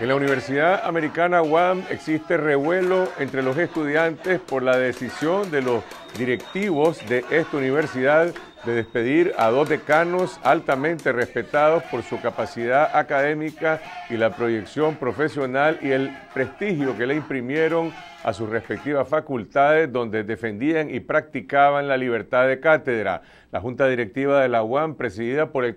En la Universidad Americana UAM existe revuelo entre los estudiantes por la decisión de los directivos de esta universidad de despedir a dos decanos altamente respetados por su capacidad académica y la proyección profesional y el prestigio que le imprimieron a sus respectivas facultades donde defendían y practicaban la libertad de cátedra. La Junta Directiva de la UAM, presidida por el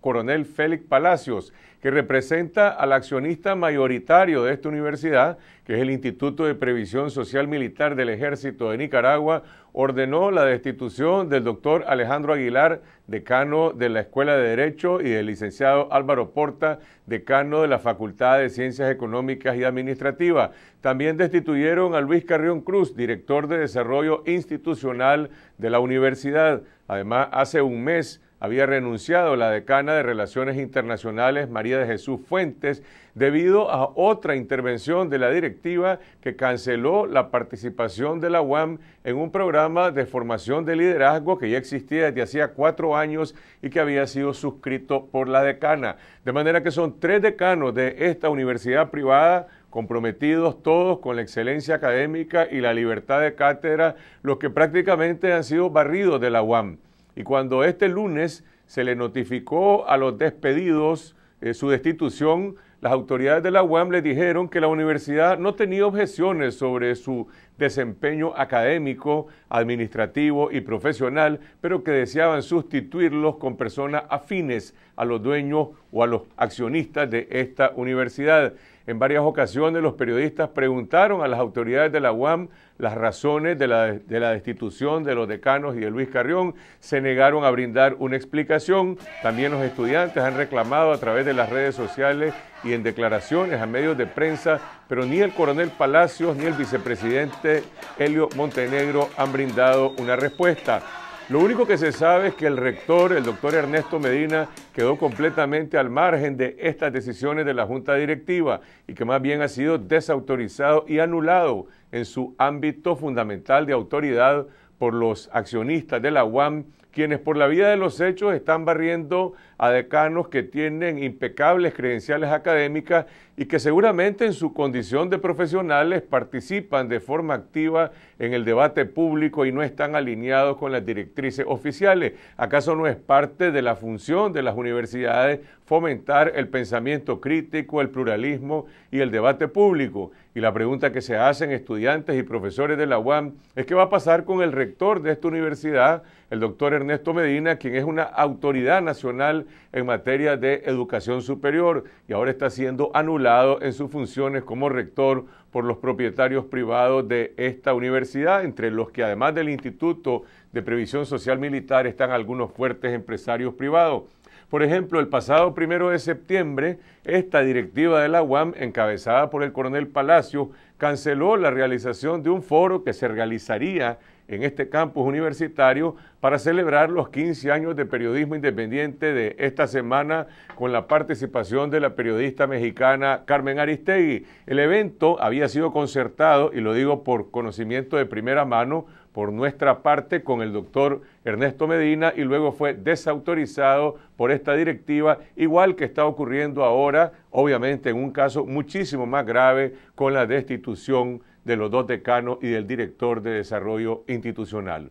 coronel Félix Palacios, que representa al accionista mayoritario de esta universidad, que es el Instituto de Previsión Social Militar del Ejército de Nicaragua, ordenó la destitución del doctor Alejandro Aguilar, decano de la Escuela de Derecho, y del licenciado Álvaro Porta, decano de la Facultad de Ciencias Económicas y Administrativas. También destituyeron a Luis Carrión Cruz, director de Desarrollo Institucional de la Universidad. Además, hace un mes había renunciado la decana de Relaciones Internacionales, María de Jesús Fuentes, debido a otra intervención de la directiva que canceló la participación de la UAM en un programa de formación de liderazgo que ya existía desde hacía cuatro años y que había sido suscrito por la decana. De manera que son tres decanos de esta universidad privada comprometidos todos con la excelencia académica y la libertad de cátedra, los que prácticamente han sido barridos de la UAM. Y cuando este lunes se le notificó a los despedidos eh, su destitución, las autoridades de la UAM le dijeron que la universidad no tenía objeciones sobre su desempeño académico, administrativo y profesional, pero que deseaban sustituirlos con personas afines a los dueños o a los accionistas de esta universidad. En varias ocasiones los periodistas preguntaron a las autoridades de la UAM las razones de la, destitución de los decanos y de Luis Carrión. Se negaron a brindar una explicación. También los estudiantes han reclamado a través de las redes sociales y en declaraciones a medios de prensa, pero ni el coronel Palacios ni el vicepresidente Helio Montenegro han brindado una respuesta. Lo único que se sabe es que el rector, el doctor Ernesto Medina, quedó completamente al margen de estas decisiones de la Junta Directiva y que más bien ha sido desautorizado y anulado en su ámbito fundamental de autoridad por los accionistas de la UAM, quienes por la vida de los hechos están barriendo a decanos que tienen impecables credenciales académicas y que seguramente en su condición de profesionales participan de forma activa en el debate público y no están alineados con las directrices oficiales. ¿Acaso no es parte de la función de las universidades fomentar el pensamiento crítico, el pluralismo y el debate público? Y la pregunta que se hacen estudiantes y profesores de la UAM es qué va a pasar con el rector de esta universidad, el doctor Ernesto Medina, quien es una autoridad nacional en materia de educación superior y ahora está siendo anulado en sus funciones como rector por los propietarios privados de esta universidad, entre los que además del Instituto de Previsión Social Militar están algunos fuertes empresarios privados. Por ejemplo, el pasado primero de septiembre, esta directiva de la UAM, encabezada por el coronel Palacio, canceló la realización de un foro que se realizaría en este campus universitario para celebrar los 15 años de periodismo independiente de esta semana con la participación de la periodista mexicana Carmen Aristegui. El evento había sido concertado, y lo digo por conocimiento de primera mano, por nuestra parte con el doctor Ernesto Medina y luego fue desautorizado por esta directiva, igual que está ocurriendo ahora, obviamente en un caso muchísimo más grave con la destitución de los dos decanos y del director de desarrollo institucional.